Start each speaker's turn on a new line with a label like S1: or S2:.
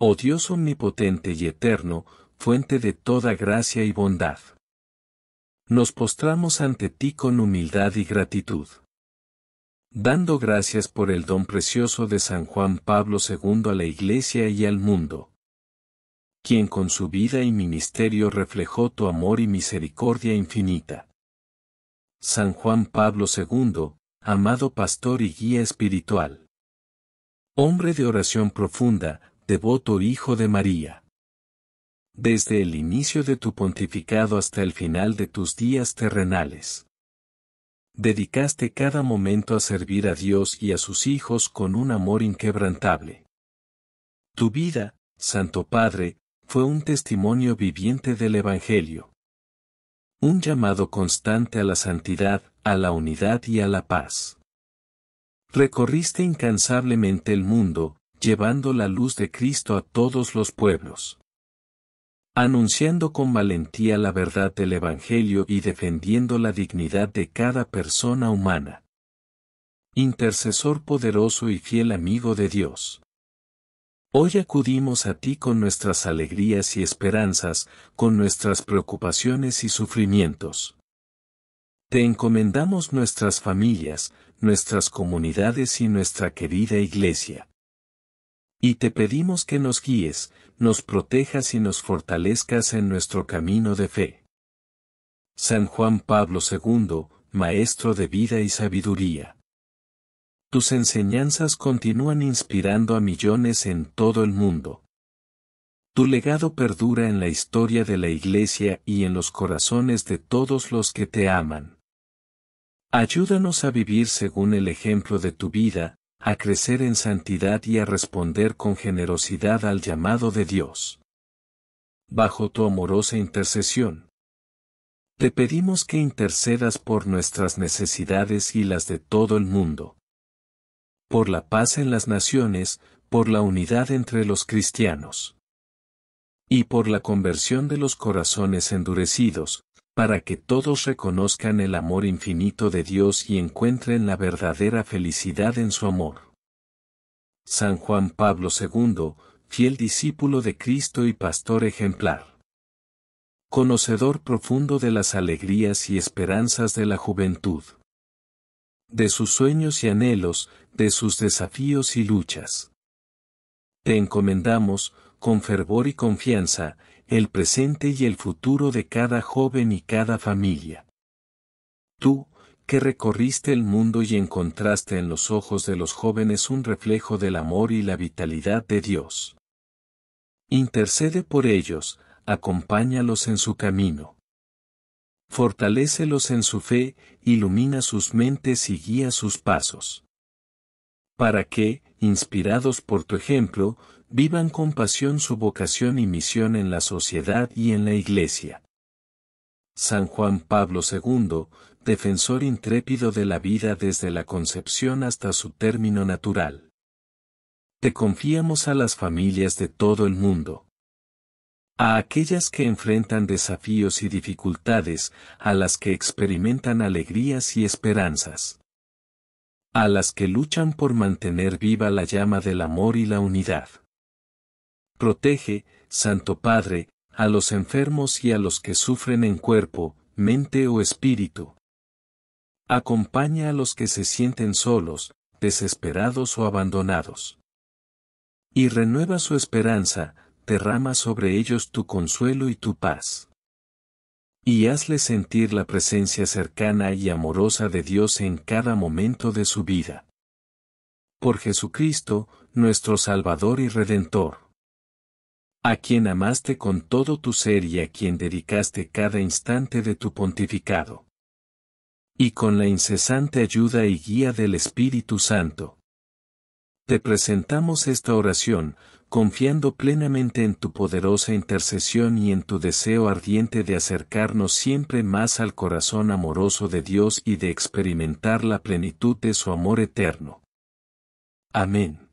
S1: Oh Dios omnipotente y eterno, fuente de toda gracia y bondad. Nos postramos ante ti con humildad y gratitud. Dando gracias por el don precioso de San Juan Pablo II a la Iglesia y al mundo. Quien con su vida y ministerio reflejó tu amor y misericordia infinita. San Juan Pablo II, amado pastor y guía espiritual. Hombre de oración profunda, devoto Hijo de María. Desde el inicio de tu pontificado hasta el final de tus días terrenales. Dedicaste cada momento a servir a Dios y a sus hijos con un amor inquebrantable. Tu vida, Santo Padre, fue un testimonio viviente del Evangelio. Un llamado constante a la santidad, a la unidad y a la paz. Recorriste incansablemente el mundo, llevando la luz de Cristo a todos los pueblos. Anunciando con valentía la verdad del Evangelio y defendiendo la dignidad de cada persona humana. Intercesor poderoso y fiel amigo de Dios. Hoy acudimos a ti con nuestras alegrías y esperanzas, con nuestras preocupaciones y sufrimientos. Te encomendamos nuestras familias, nuestras comunidades y nuestra querida iglesia. Y te pedimos que nos guíes, nos protejas y nos fortalezcas en nuestro camino de fe. San Juan Pablo II, Maestro de vida y sabiduría. Tus enseñanzas continúan inspirando a millones en todo el mundo. Tu legado perdura en la historia de la Iglesia y en los corazones de todos los que te aman. Ayúdanos a vivir según el ejemplo de tu vida, a crecer en santidad y a responder con generosidad al llamado de Dios. Bajo tu amorosa intercesión, te pedimos que intercedas por nuestras necesidades y las de todo el mundo. Por la paz en las naciones, por la unidad entre los cristianos. Y por la conversión de los corazones endurecidos, para que todos reconozcan el amor infinito de Dios y encuentren la verdadera felicidad en su amor. San Juan Pablo II, fiel discípulo de Cristo y pastor ejemplar. Conocedor profundo de las alegrías y esperanzas de la juventud. De sus sueños y anhelos, de sus desafíos y luchas. Te encomendamos, con fervor y confianza, el presente y el futuro de cada joven y cada familia. Tú, que recorriste el mundo y encontraste en los ojos de los jóvenes un reflejo del amor y la vitalidad de Dios. Intercede por ellos, acompáñalos en su camino. Fortalécelos en su fe, ilumina sus mentes y guía sus pasos. Para que, inspirados por tu ejemplo, vivan con pasión su vocación y misión en la sociedad y en la Iglesia. San Juan Pablo II, defensor intrépido de la vida desde la concepción hasta su término natural. Te confiamos a las familias de todo el mundo. A aquellas que enfrentan desafíos y dificultades, a las que experimentan alegrías y esperanzas. A las que luchan por mantener viva la llama del amor y la unidad. Protege, Santo Padre, a los enfermos y a los que sufren en cuerpo, mente o espíritu. Acompaña a los que se sienten solos, desesperados o abandonados. Y renueva su esperanza, derrama sobre ellos tu consuelo y tu paz. Y hazle sentir la presencia cercana y amorosa de Dios en cada momento de su vida. Por Jesucristo, nuestro Salvador y Redentor a quien amaste con todo tu ser y a quien dedicaste cada instante de tu pontificado. Y con la incesante ayuda y guía del Espíritu Santo. Te presentamos esta oración, confiando plenamente en tu poderosa intercesión y en tu deseo ardiente de acercarnos siempre más al corazón amoroso de Dios y de experimentar la plenitud de su amor eterno. Amén.